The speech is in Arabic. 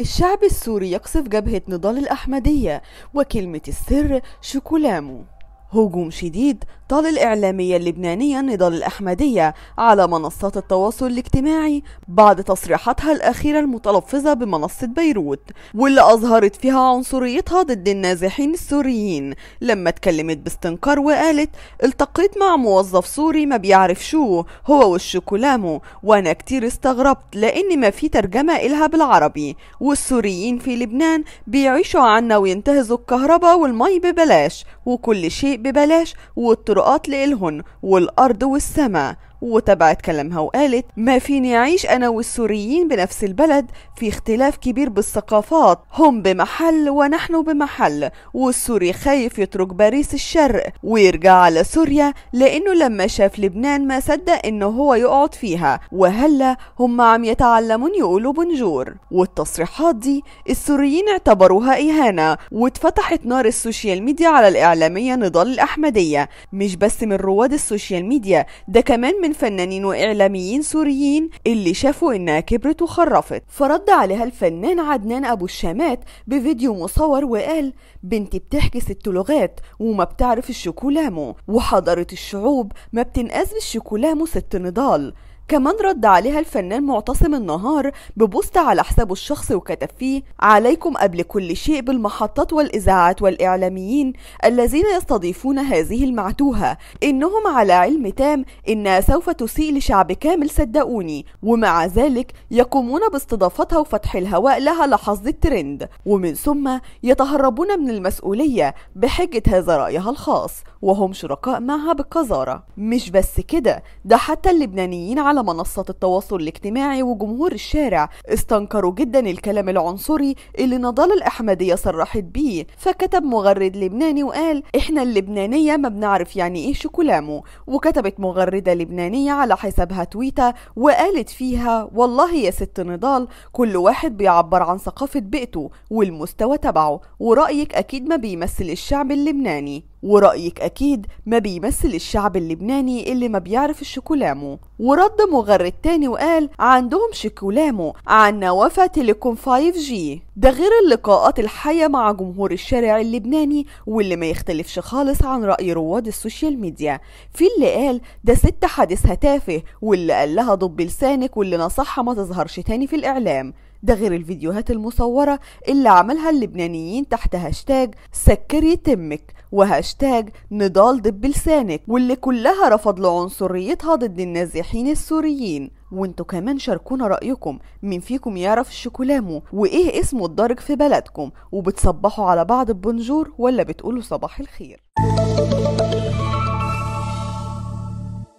الشعب السوري يقصف جبهة نضال الأحمدية وكلمة السر شوكولامو هجوم شديد طال الإعلامية اللبنانية نضال الأحمدية على منصات التواصل الاجتماعي بعد تصريحاتها الأخيرة المتلفظة بمنصة بيروت واللي أظهرت فيها عنصريتها ضد النازحين السوريين لما اتكلمت باستنكار وقالت التقيت مع موظف سوري ما بيعرف شو هو وش كلامه وأنا كتير استغربت لأن ما في ترجمة إلها بالعربي والسوريين في لبنان بيعيشوا عنا وينتهزوا الكهرباء والمي ببلاش وكل شيء ببلاش والطرقات لإلهن والأرض والسماء وتبعت كلامها وقالت ما فيني أعيش أنا والسوريين بنفس البلد في اختلاف كبير بالثقافات هم بمحل ونحن بمحل والسوري خايف يترك باريس الشرق ويرجع على سوريا لأنه لما شاف لبنان ما صدق إنه هو يقعد فيها وهلا هم عم يتعلمون يقولوا بنجور والتصريحات دي السوريين اعتبروها إهانة واتفتحت نار السوشيال ميديا على الإعلامية نضال الأحمدية مش بس من رواد السوشيال ميديا ده كمان من من فنانين وإعلاميين سوريين اللي شافوا إنها كبرت وخرفت فرد عليها الفنان عدنان أبو الشامات بفيديو مصور وقال بنتي بتحكي ست لغات وما بتعرف الشوكولامو وحضارة الشعوب ما بتنقاس بالشوكولامو ست نضال كمان رد عليها الفنان معتصم النهار ببوست على حسابه الشخصي وكتب فيه عليكم قبل كل شيء بالمحطات والإذاعات والإعلاميين الذين يستضيفون هذه المعتوهة إنهم على علم تام إنها سوف تسيء لشعب كامل صدقوني ومع ذلك يقومون باستضافتها وفتح الهواء لها لحظة الترند ومن ثم يتهربون من المسؤولية بحجة هذا رأيها الخاص وهم شركاء معها بالقذارة مش بس كده ده حتى اللبنانيين على منصات التواصل الاجتماعي وجمهور الشارع استنكروا جدا الكلام العنصري اللي نضال الأحمدية صرحت بيه فكتب مغرد لبناني وقال إحنا اللبنانية ما بنعرف يعني إيه شوكولامو وكتبت مغردة لبنانية على حسابها تويتة وقالت فيها والله يا ست نضال كل واحد بيعبر عن ثقافة بيئته والمستوى تبعه ورأيك أكيد ما بيمثل الشعب اللبناني ورأيك أكيد ما بيمثل الشعب اللبناني اللي ما بيعرف الشوكولامو ورد مغرد تاني وقال عندهم شوكولامو عنا وفا تيليكوم 5 جي ده غير اللقاءات الحية مع جمهور الشارع اللبناني واللي ما يختلفش خالص عن رأي رواد السوشيال ميديا في اللي قال ده ست حادثها تافه واللي قال لها ضب لسانك واللي نصحها ما تظهرش تاني في الإعلام ده غير الفيديوهات المصورة اللي عملها اللبنانيين تحت هاشتاج سكري تمك وهاشتاج نضال دب لسانك واللي كلها رفض لعنصريتها ضد النازحين السوريين وانتوا كمان شاركونا رأيكم مين فيكم يعرف الشوكولامو وايه اسمه الدرج في بلدكم وبتصبحوا على بعض بونجور ولا بتقولوا صباح الخير